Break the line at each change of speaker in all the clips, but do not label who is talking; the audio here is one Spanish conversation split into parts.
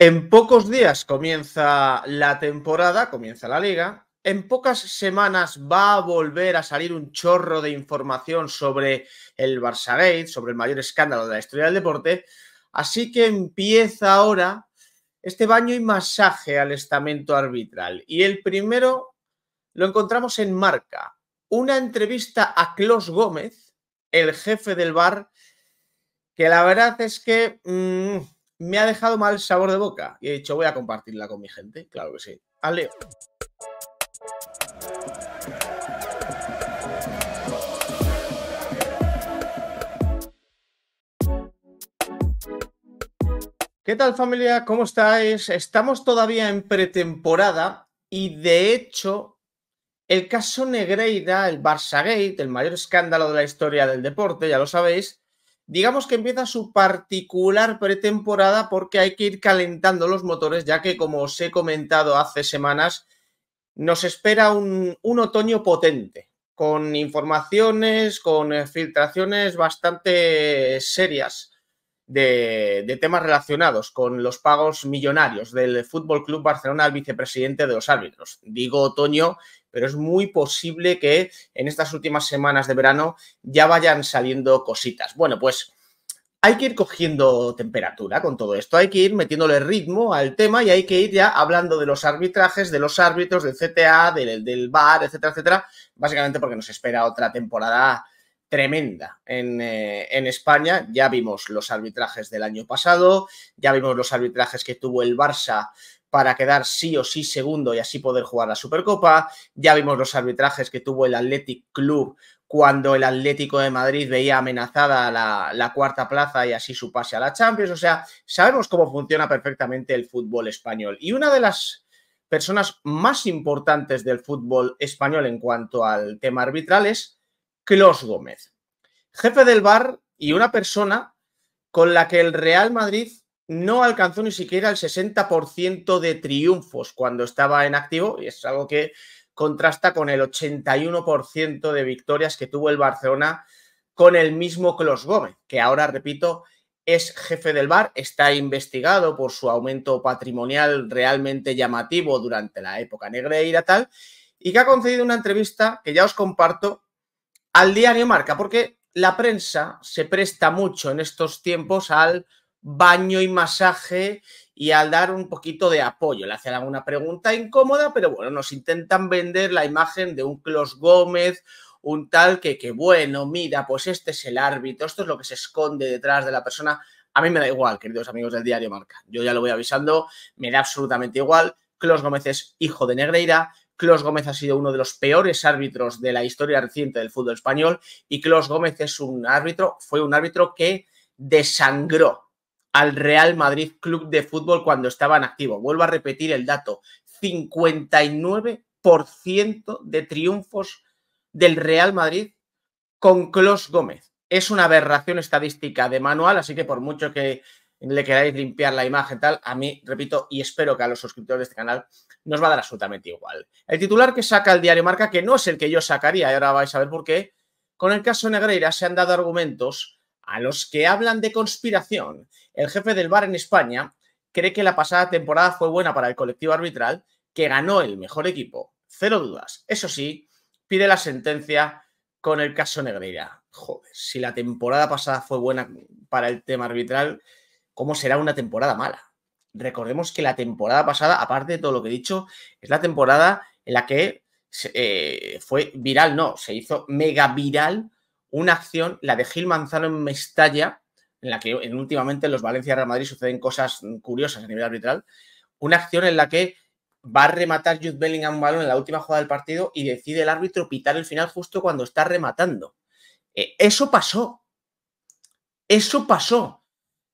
En pocos días comienza la temporada, comienza la liga. En pocas semanas va a volver a salir un chorro de información sobre el Barça sobre el mayor escándalo de la historia del deporte. Así que empieza ahora este baño y masaje al estamento arbitral. Y el primero lo encontramos en Marca. Una entrevista a Claus Gómez, el jefe del bar, que la verdad es que... Mm, me ha dejado mal sabor de boca y he dicho, voy a compartirla con mi gente. Claro que sí. Ale, ¿Qué tal familia? ¿Cómo estáis? Estamos todavía en pretemporada y de hecho el caso Negreira, el Barça Gate, el mayor escándalo de la historia del deporte, ya lo sabéis, digamos que empieza su particular pretemporada porque hay que ir calentando los motores, ya que como os he comentado hace semanas, nos espera un, otoño potente, con informaciones, con eh, filtraciones bastante serias de, temas relacionados con los pagos millonarios del Fútbol Club Barcelona al vicepresidente de los árbitros. Digo otoño pero es muy posible que en estas últimas semanas de verano ya vayan saliendo cositas. Bueno, pues hay que ir cogiendo temperatura con todo esto, hay que ir metiéndole ritmo al tema y hay que ir ya hablando de los arbitrajes, de los árbitros, del CTA, del, del VAR, etcétera, etcétera, básicamente porque nos espera otra temporada tremenda en, eh, en, España. Ya vimos los arbitrajes del año pasado, ya vimos los arbitrajes que tuvo el Barça para quedar sí o sí segundo y así poder jugar la Supercopa. Ya vimos los arbitrajes que tuvo el Athletic Club cuando el Atlético de Madrid veía amenazada la, cuarta plaza y así su pase a la Champions. O sea, sabemos cómo funciona perfectamente el fútbol español. Y una de las personas más importantes del fútbol español en cuanto al tema arbitral es Clos Gómez, jefe del bar y una persona con la que el Real Madrid no alcanzó ni siquiera el 60% de triunfos cuando estaba en activo, y es algo que contrasta con el 81% de victorias que tuvo el Barcelona con el mismo Klos Gómez, que ahora, repito, es jefe del bar, está investigado por su aumento patrimonial realmente llamativo durante la época negra negreira tal, y que ha concedido una entrevista que ya os comparto al diario Marca, porque la prensa se presta mucho en estos tiempos al baño y masaje y al dar un poquito de apoyo. Le hacen alguna pregunta incómoda, pero bueno, nos intentan vender la imagen de un Clos Gómez, un tal que, que bueno, mira, pues este es el árbitro, esto es lo que se esconde detrás de la persona. A mí me da igual, queridos amigos del diario Marca. Yo ya lo voy avisando, me da absolutamente igual. Clos Gómez es hijo de Negreira, Clos Gómez ha sido uno de los peores árbitros de la historia reciente del fútbol español y Clos Gómez es un árbitro, fue un árbitro que desangró al Real Madrid Club de Fútbol cuando estaba en activo. Vuelvo a repetir el dato, 59% de triunfos del Real Madrid con Clos Gómez. Es una aberración estadística de manual, así que por mucho que le queráis limpiar la imagen tal, a mí, repito, y espero que a los suscriptores de este canal nos va a dar absolutamente igual. El titular que saca el diario Marca, que no es el que yo sacaría, y ahora vais a ver por qué, con el caso Negreira se han dado argumentos a los que hablan de conspiración. El jefe del bar en España cree que la pasada temporada fue buena para el colectivo arbitral, que ganó el mejor equipo. Cero dudas. Eso sí, pide la sentencia con el caso Negreira. Joder, si la temporada pasada fue buena para el tema arbitral, ¿cómo será una temporada mala? Recordemos que la temporada pasada, aparte de todo lo que he dicho, es la temporada en la que eh, fue viral, no, se hizo mega viral una acción, la de Gil Manzano en Mestalla, en la que últimamente en los Valencia Real Madrid suceden cosas mm, curiosas a nivel arbitral, una acción en la que va a rematar Jude Bellingham un balón en la última jugada del partido y decide el árbitro pitar el final justo cuando está rematando. Eh, eso pasó. Eso pasó.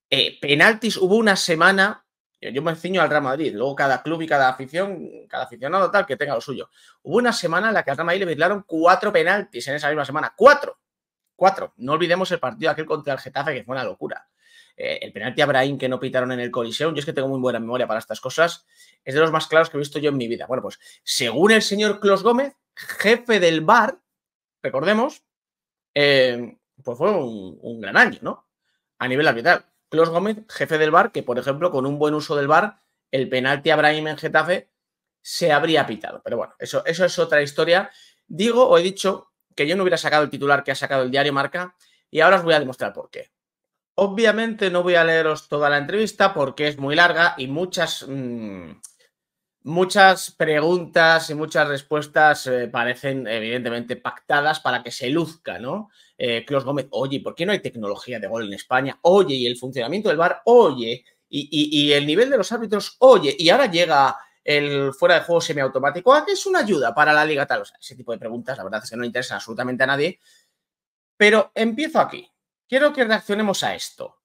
Eh, penaltis hubo una semana. Yo me enseño al Real Madrid, luego cada club y cada afición, cada aficionado tal, que tenga lo suyo. Hubo una semana en la que al Real Madrid le vigilaron cuatro penaltis en esa misma semana. ¡Cuatro! cuatro No olvidemos el partido aquel contra el Getafe, que fue una locura. Eh, el penalti a que no pitaron en el coliseo. yo es que tengo muy buena memoria para estas cosas, es de los más claros que he visto yo en mi vida. Bueno, pues según el señor Clos Gómez, jefe del bar, recordemos, eh, pues fue un, gran año, ¿no? A nivel ambiental. Clos Gómez, jefe del bar, que por ejemplo, con un buen uso del bar, el penalti a en Getafe se habría pitado. Pero bueno, eso, eso es otra historia. Digo o he dicho que yo no hubiera sacado el titular que ha sacado el diario Marca y ahora os voy a demostrar por qué. Obviamente no voy a leeros toda la entrevista porque es muy larga y muchas, mm, muchas preguntas y muchas respuestas eh, parecen evidentemente pactadas para que se luzca, ¿no? Eh, Gómez, oye, ¿por qué no hay tecnología de gol en España? Oye, y el funcionamiento del bar, oye, y, y el nivel de los árbitros, oye, y ahora llega el fuera de juego semiautomático, ¿a qué es una ayuda para la liga tal? ese tipo de preguntas, la verdad es que no interesa interesan absolutamente a nadie. Pero empiezo aquí. Quiero que reaccionemos a esto.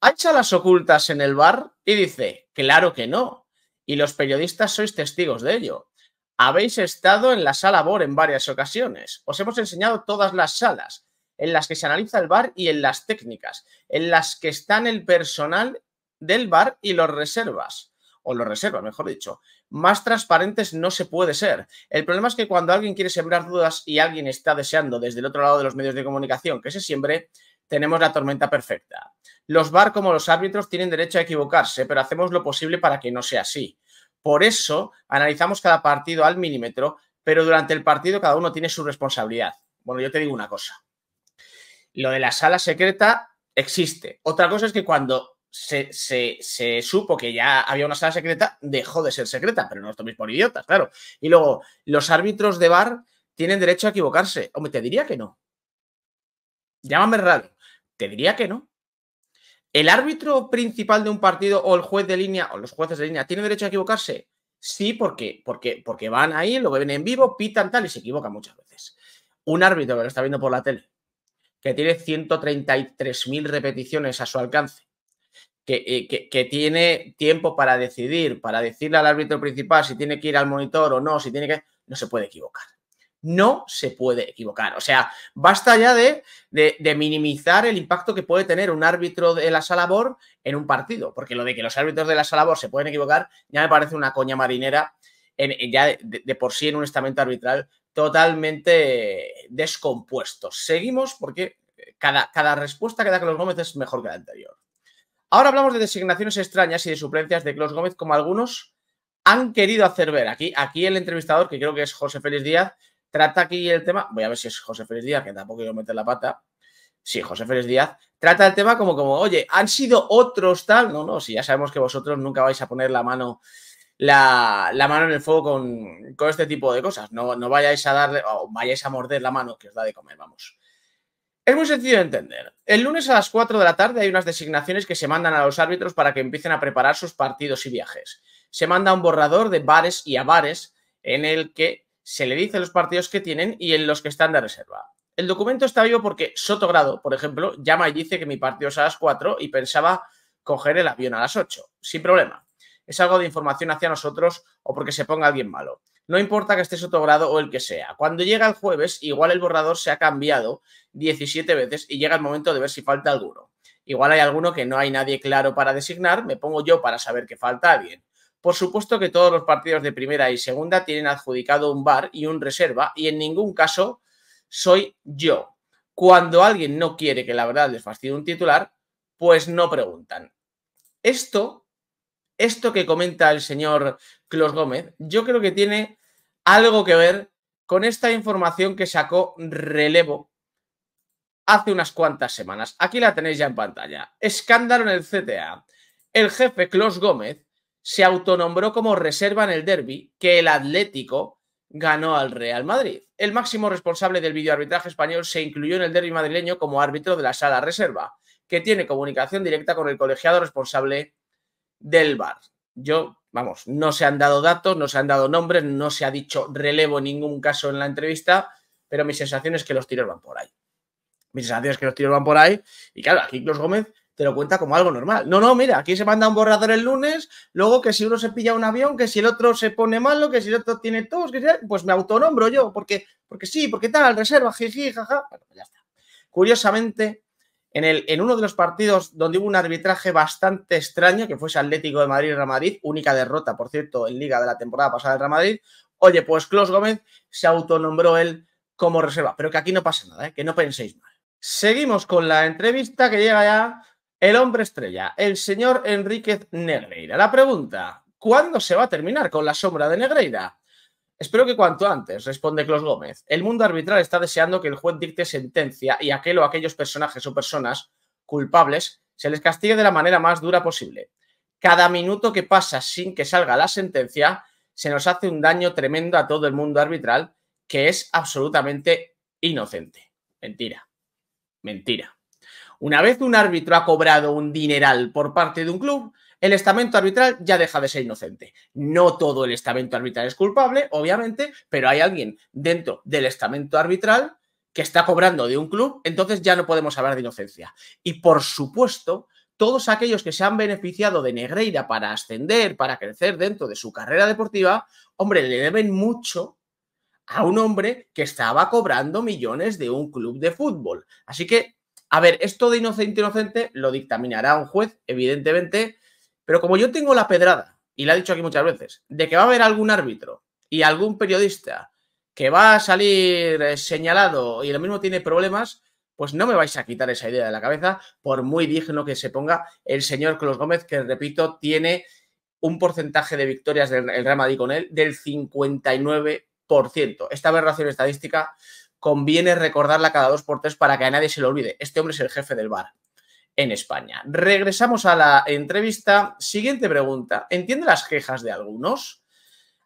¿Hay salas ocultas en el bar? Y dice, claro que no. Y los periodistas sois testigos de ello. Habéis estado en la sala BOR en varias ocasiones. Os hemos enseñado todas las salas en las que se analiza el bar y en las técnicas, en las que están el personal del bar y los reservas o los reserva, mejor dicho. Más transparentes no se puede ser. El problema es que cuando alguien quiere sembrar dudas y alguien está deseando desde el otro lado de los medios de comunicación que se siembre, tenemos la tormenta perfecta. Los VAR como los árbitros tienen derecho a equivocarse, pero hacemos lo posible para que no sea así. Por eso analizamos cada partido al milímetro, pero durante el partido cada uno tiene su responsabilidad. Bueno, yo te digo una cosa. Lo de la sala secreta existe. Otra cosa es que cuando se, supo que ya había una sala secreta, dejó de ser secreta, pero no os toméis por idiotas, claro. Y luego, los árbitros de bar tienen derecho a equivocarse. Hombre, te diría que no. Llámame raro. Te diría que no. ¿El árbitro principal de un partido o el juez de línea o los jueces de línea tienen derecho a equivocarse? Sí, porque, porque, porque van ahí, lo ven en vivo, pitan tal y se equivocan muchas veces. Un árbitro que lo está viendo por la tele, que tiene 133.000 repeticiones a su alcance, eh, que, tiene tiempo para decidir, para decirle al árbitro principal si tiene que ir al monitor o no, si tiene que... No se puede equivocar. No se puede equivocar. O sea, basta ya de, de, minimizar el impacto que puede tener un árbitro de la sala BOR en un partido. Porque lo de que los árbitros de la sala BOR se pueden equivocar ya me parece una coña marinera ya de, por sí en un estamento arbitral totalmente descompuesto. Seguimos porque eh, cada, cada respuesta que da Carlos Gómez es mejor que la anterior. Ahora hablamos de designaciones extrañas y de suplencias de Klaus Gómez, como algunos han querido hacer ver. Aquí, aquí el entrevistador, que creo que es José Félix Díaz, trata aquí el tema. Voy a ver si es José Félix Díaz, que tampoco quiero meter la pata. Sí, José Félix Díaz trata el tema como, como, oye, han sido otros tal. No, no, si ya sabemos que vosotros nunca vais a poner la mano la, mano en el fuego con, este tipo de cosas. No, no vayáis a darle, o vayáis a morder la mano que os da de comer, vamos. Es muy sencillo de entender. El lunes a las 4 de la tarde hay unas designaciones que se mandan a los árbitros para que empiecen a preparar sus partidos y viajes. Se manda un borrador de bares y a bares en el que se le dice los partidos que tienen y en los que están de reserva. El documento está vivo porque Sotogrado, por ejemplo, llama y dice que mi partido es a las 4 y pensaba coger el avión a las 8, sin problema. Es algo de información hacia nosotros o porque se ponga alguien malo. No importa que estés otro grado o el que sea. Cuando llega el jueves, igual el borrador se ha cambiado 17 veces y llega el momento de ver si falta alguno. Igual hay alguno que no hay nadie claro para designar, me pongo yo para saber que falta alguien. Por supuesto que todos los partidos de primera y segunda tienen adjudicado un bar y un reserva y en ningún caso soy yo. Cuando alguien no quiere que la verdad les fastidie un titular, pues no preguntan. Esto, esto que comenta el señor Clos Gómez, yo creo que tiene algo que ver con esta información que sacó Relevo hace unas cuantas semanas. Aquí la tenéis ya en pantalla. Escándalo en el CTA. El jefe Klaus Gómez se autonombró como reserva en el derby que el Atlético ganó al Real Madrid. El máximo responsable del videoarbitraje español se incluyó en el derby madrileño como árbitro de la sala reserva, que tiene comunicación directa con el colegiado responsable del VAR. Yo vamos, no se han dado datos, no se han dado nombres, no se ha dicho relevo en ningún caso en la entrevista, pero mi sensación es que los tiros van por ahí. Mi sensación es que los tiros van por ahí. Y claro, aquí Clos Gómez te lo cuenta como algo normal. No, no, mira, aquí se manda un borrador el lunes, luego que si uno se pilla un avión, que si el otro se pone malo, que si el otro tiene todos, que sea, pues me autonombro yo, porque, porque sí, porque tal, reserva, jiji, jaja. Bueno, ya está. Curiosamente, en, el, en uno de los partidos donde hubo un arbitraje bastante extraño, que fuese Atlético de Madrid y única derrota, por cierto, en Liga de la temporada pasada de Ramadrid, oye, pues Klaus Gómez se autonombró él como reserva. Pero que aquí no pasa nada, ¿eh? que no penséis mal. Seguimos con la entrevista que llega ya el hombre estrella, el señor Enríquez Negreira. La pregunta, ¿cuándo se va a terminar con la sombra de Negreira? Espero que cuanto antes, responde Clos Gómez. El mundo arbitral está deseando que el juez dicte sentencia y aquel o aquellos personajes o personas culpables se les castigue de la manera más dura posible. Cada minuto que pasa sin que salga la sentencia se nos hace un daño tremendo a todo el mundo arbitral que es absolutamente inocente. Mentira. Mentira. Una vez un árbitro ha cobrado un dineral por parte de un club, el estamento arbitral ya deja de ser inocente. No todo el estamento arbitral es culpable, obviamente, pero hay alguien dentro del estamento arbitral que está cobrando de un club, entonces ya no podemos hablar de inocencia. Y por supuesto, todos aquellos que se han beneficiado de Negreira para ascender, para crecer dentro de su carrera deportiva, hombre, le deben mucho a un hombre que estaba cobrando millones de un club de fútbol. Así que, a ver, esto de inocente inocente lo dictaminará un juez, evidentemente, pero como yo tengo la pedrada, y la he dicho aquí muchas veces, de que va a haber algún árbitro y algún periodista que va a salir eh, señalado y lo mismo tiene problemas, pues no me vais a quitar esa idea de la cabeza, por muy digno que se ponga el señor Carlos Gómez, que repito, tiene un porcentaje de victorias del Real Madrid con él del 59%. Esta aberración estadística conviene recordarla cada dos por tres para que a nadie se lo olvide. Este hombre es el jefe del bar en España. Regresamos a la entrevista. Siguiente pregunta. ¿Entiende las quejas de algunos?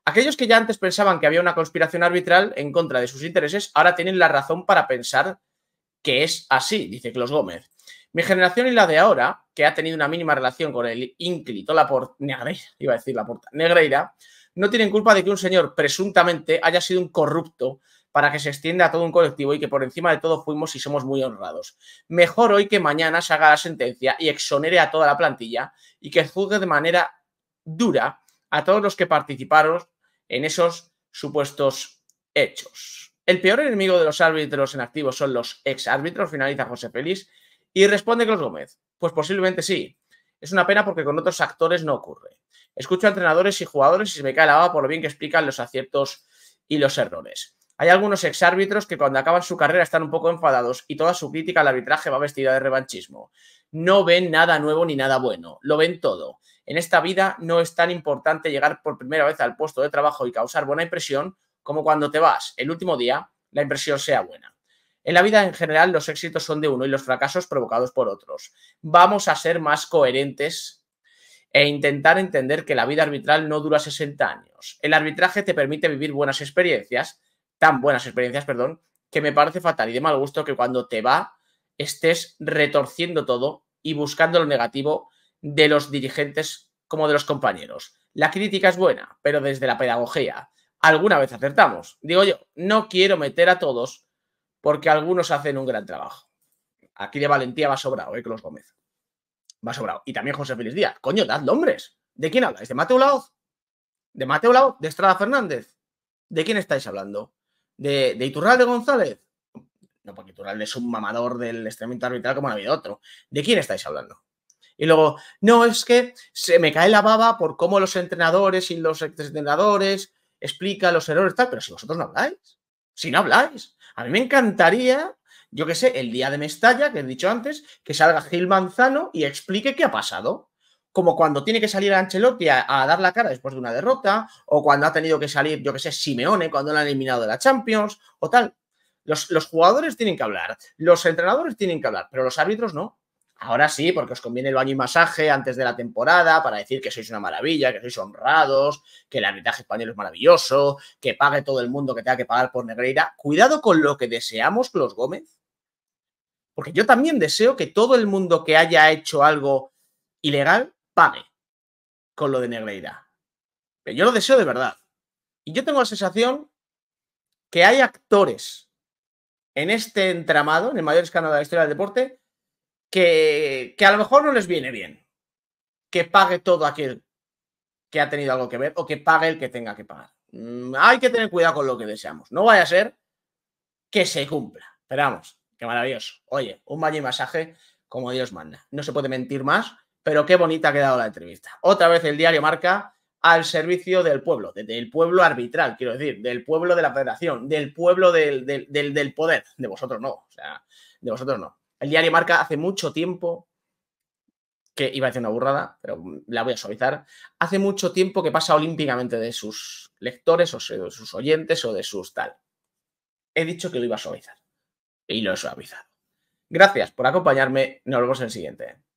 Aquellos que ya antes pensaban que había una conspiración arbitral en contra de sus intereses, ahora tienen la razón para pensar que es así, dice Clos Gómez. Mi generación y la de ahora, que ha tenido una mínima relación con el ínclito la Porta iba a decir la Negreira, no tienen culpa de que un señor presuntamente haya sido un corrupto para que se extienda a todo un colectivo y que por encima de todo fuimos y somos muy honrados. Mejor hoy que mañana se haga la sentencia y exonere a toda la plantilla y que juzgue de manera dura a todos los que participaron en esos supuestos hechos. El peor enemigo de los árbitros en activo son los ex árbitros, finaliza José Félix, y responde Carlos Gómez. Pues posiblemente sí. Es una pena porque con otros actores no ocurre. Escucho a entrenadores y jugadores y se me cae la baba por lo bien que explican los aciertos y los errores. Hay algunos exárbitros que cuando acaban su carrera están un poco enfadados y toda su crítica al arbitraje va vestida de revanchismo. No ven nada nuevo ni nada bueno, lo ven todo. En esta vida no es tan importante llegar por primera vez al puesto de trabajo y causar buena impresión como cuando te vas el último día, la impresión sea buena. En la vida en general los éxitos son de uno y los fracasos provocados por otros. Vamos a ser más coherentes e intentar entender que la vida arbitral no dura 60 años. El arbitraje te permite vivir buenas experiencias, tan buenas experiencias, perdón, que me parece fatal y de mal gusto que cuando te va estés retorciendo todo y buscando lo negativo de los dirigentes como de los compañeros. La crítica es buena, pero desde la pedagogía alguna vez acertamos. Digo yo, no quiero meter a todos porque algunos hacen un gran trabajo. Aquí de valentía va sobrado, ¿eh? Clos Gómez. Va sobrado. Y también José Félix Díaz. Coño, dad nombres. ¿De quién habláis? ¿De Mateo Laoz? ¿De Mateo Laoz? ¿De Estrada Fernández? ¿De quién estáis hablando? de, de Iturralde González. No, porque Iturralde es un mamador del extremo arbitral como no había otro. ¿De quién estáis hablando? Y luego, no, es que se me cae la baba por cómo los entrenadores y los entrenadores explican los errores, tal, pero si vosotros no habláis, si no habláis. A mí me encantaría, yo qué sé, el día de Mestalla, que he dicho antes, que salga Gil Manzano y explique qué ha pasado como cuando tiene que salir Ancelotti a, dar la cara después de una derrota, o cuando ha tenido que salir, yo que sé, Simeone cuando lo han eliminado de la Champions, o tal. Los, jugadores tienen que hablar, los entrenadores tienen que hablar, pero los árbitros no. Ahora sí, porque os conviene el baño y masaje antes de la temporada para decir que sois una maravilla, que sois honrados, que el arbitraje español es maravilloso, que pague todo el mundo que tenga que pagar por Negreira. Cuidado con lo que deseamos, los Gómez, porque yo también deseo que todo el mundo que haya hecho algo ilegal pague con lo de Negreira. Pero yo lo deseo de verdad. Y yo tengo la sensación que hay actores en este entramado, en el mayor escándalo de la historia del deporte, que, a lo mejor no les viene bien que pague todo aquel que ha tenido algo que ver o que pague el que tenga que pagar. Mm, hay que tener cuidado con lo que deseamos. No vaya a ser que se cumpla. Esperamos. vamos, qué maravilloso. Oye, un baño y masaje como Dios manda. No se puede mentir más pero qué bonita ha quedado la entrevista. Otra vez el diario Marca al servicio del pueblo, del pueblo arbitral, quiero decir, del pueblo de la federación, del pueblo del, poder, de vosotros no, o sea, de vosotros no. El diario Marca hace mucho tiempo que iba a decir una burrada, pero la voy a suavizar. Hace mucho tiempo que pasa olímpicamente de sus lectores o de sus oyentes o de sus tal. He dicho que lo iba a suavizar y lo he suavizado. Gracias por acompañarme. Nos vemos en el siguiente.